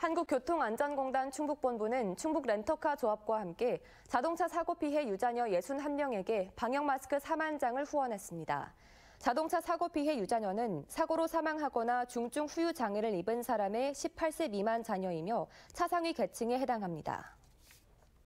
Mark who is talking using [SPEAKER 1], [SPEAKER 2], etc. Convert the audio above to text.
[SPEAKER 1] 한국교통안전공단 충북본부는 충북 렌터카 조합과 함께 자동차 사고 피해 유자녀 61명에게 방역 마스크 4만 장을 후원했습니다. 자동차 사고 피해 유자녀는 사고로 사망하거나 중증 후유 장애를 입은 사람의 18세 미만 자녀이며 차상위 계층에 해당합니다.